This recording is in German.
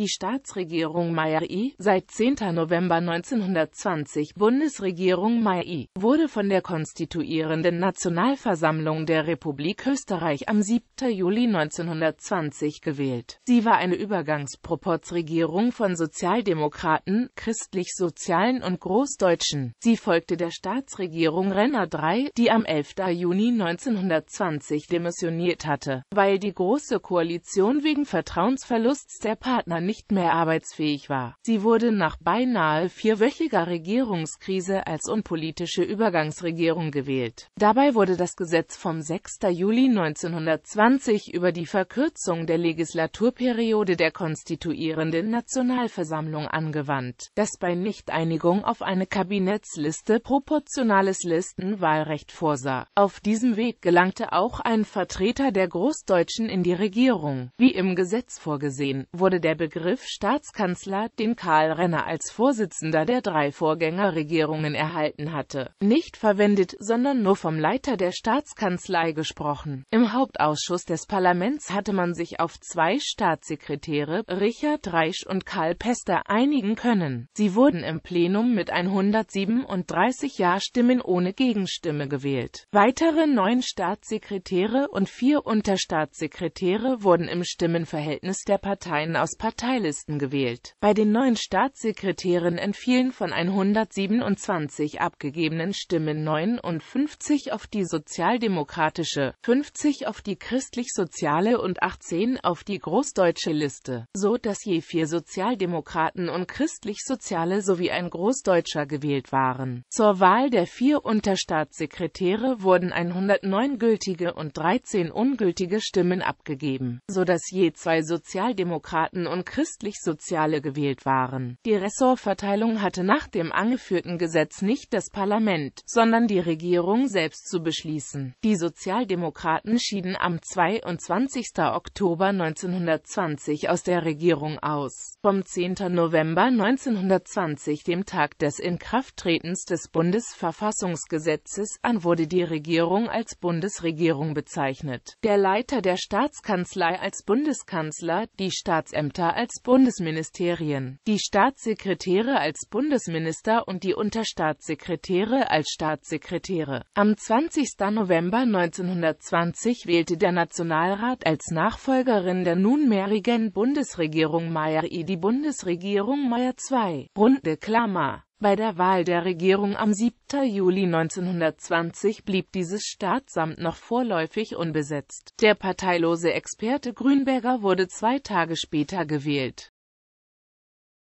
Die Staatsregierung mayer i seit 10. November 1920 Bundesregierung mayer i wurde von der konstituierenden Nationalversammlung der Republik Österreich am 7. Juli 1920 gewählt. Sie war eine Übergangsproporzregierung von Sozialdemokraten, Christlich-Sozialen und Großdeutschen. Sie folgte der Staatsregierung Renner III, die am 11. Juni 1920 demissioniert hatte, weil die Große Koalition wegen Vertrauensverlusts der Partner nicht mehr arbeitsfähig war. Sie wurde nach beinahe vierwöchiger Regierungskrise als unpolitische Übergangsregierung gewählt. Dabei wurde das Gesetz vom 6. Juli 1920 über die Verkürzung der Legislaturperiode der konstituierenden Nationalversammlung angewandt, das bei Nichteinigung auf eine Kabinettsliste proportionales Listenwahlrecht vorsah. Auf diesem Weg gelangte auch ein Vertreter der Großdeutschen in die Regierung. Wie im Gesetz vorgesehen, wurde der Begriff Begriff Staatskanzler, den Karl Renner als Vorsitzender der drei Vorgängerregierungen erhalten hatte, nicht verwendet, sondern nur vom Leiter der Staatskanzlei gesprochen. Im Hauptausschuss des Parlaments hatte man sich auf zwei Staatssekretäre, Richard Reisch und Karl Pester, einigen können. Sie wurden im Plenum mit 137 Ja-Stimmen ohne Gegenstimme gewählt. Weitere neun Staatssekretäre und vier Unterstaatssekretäre wurden im Stimmenverhältnis der Parteien aus Parteien Parteilisten gewählt. Bei den neuen Staatssekretären entfielen von 127 abgegebenen Stimmen 59 auf die sozialdemokratische, 50 auf die christlich-soziale und 18 auf die großdeutsche Liste, so dass je vier Sozialdemokraten und christlich-soziale sowie ein Großdeutscher gewählt waren. Zur Wahl der vier Unterstaatssekretäre wurden 109 gültige und 13 ungültige Stimmen abgegeben, so dass je zwei Sozialdemokraten und Christlich-Soziale gewählt waren. Die Ressortverteilung hatte nach dem angeführten Gesetz nicht das Parlament, sondern die Regierung selbst zu beschließen. Die Sozialdemokraten schieden am 22. Oktober 1920 aus der Regierung aus. Vom 10. November 1920, dem Tag des Inkrafttretens des Bundesverfassungsgesetzes, an wurde die Regierung als Bundesregierung bezeichnet. Der Leiter der Staatskanzlei als Bundeskanzler, die Staatsämter als Bundesministerien, die Staatssekretäre als Bundesminister und die Unterstaatssekretäre als Staatssekretäre. Am 20. November 1920 wählte der Nationalrat als Nachfolgerin der nunmehrigen Bundesregierung Mayer I die Bundesregierung Mayer II. Runde äh, Klammer bei der Wahl der Regierung am 7. Juli 1920 blieb dieses Staatsamt noch vorläufig unbesetzt. Der parteilose Experte Grünberger wurde zwei Tage später gewählt